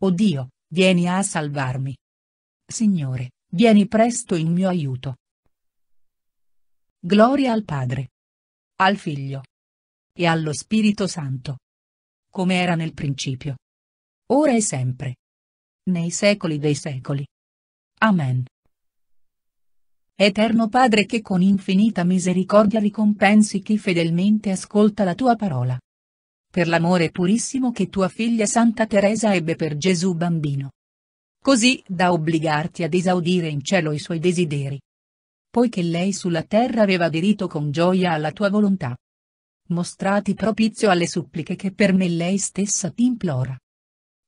O Dio, vieni a salvarmi. Signore, vieni presto in mio aiuto. Gloria al Padre. Al Figlio. E allo Spirito Santo. Come era nel principio. Ora e sempre. Nei secoli dei secoli. Amen. Eterno Padre che con infinita misericordia ricompensi chi fedelmente ascolta la tua parola per l'amore purissimo che tua figlia Santa Teresa ebbe per Gesù bambino. Così da obbligarti ad esaudire in cielo i suoi desideri. Poiché lei sulla terra aveva aderito con gioia alla tua volontà. Mostrati propizio alle suppliche che per me lei stessa ti implora.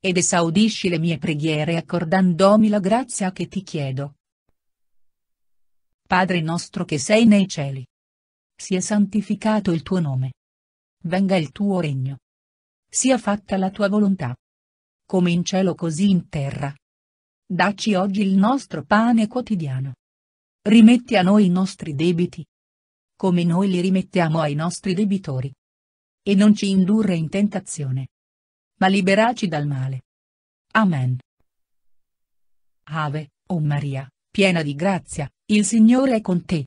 Ed esaudisci le mie preghiere accordandomi la grazia che ti chiedo. Padre nostro che sei nei cieli. Sia santificato il tuo nome Venga il tuo regno. Sia fatta la tua volontà. Come in cielo così in terra. Dacci oggi il nostro pane quotidiano. Rimetti a noi i nostri debiti. Come noi li rimettiamo ai nostri debitori. E non ci indurre in tentazione. Ma liberaci dal male. Amen. Ave, o oh Maria, piena di grazia, il Signore è con te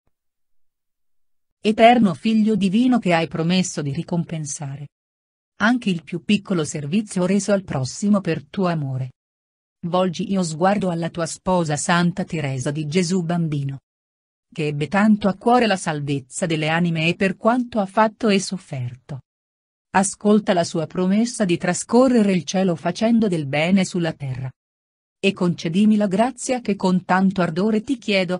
Eterno Figlio Divino che hai promesso di ricompensare. Anche il più piccolo servizio reso al prossimo per tuo amore. Volgi io sguardo alla tua sposa Santa Teresa di Gesù Bambino. Che ebbe tanto a cuore la salvezza delle anime e per quanto ha fatto e sofferto. Ascolta la sua promessa di trascorrere il cielo facendo del bene sulla terra e concedimi la grazia che con tanto ardore ti chiedo,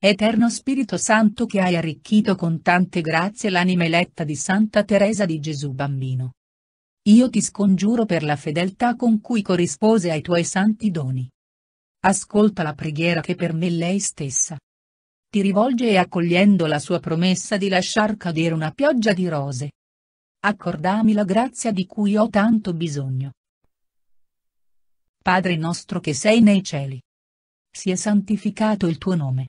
Eterno Spirito Santo che hai arricchito con tante grazie l'anima eletta di Santa Teresa di Gesù Bambino. Io ti scongiuro per la fedeltà con cui corrispose ai tuoi santi doni. Ascolta la preghiera che per me lei stessa. Ti rivolge e accogliendo la sua promessa di lasciar cadere una pioggia di rose. Accordami la grazia di cui ho tanto bisogno. Padre nostro che sei nei cieli. Sia santificato il tuo nome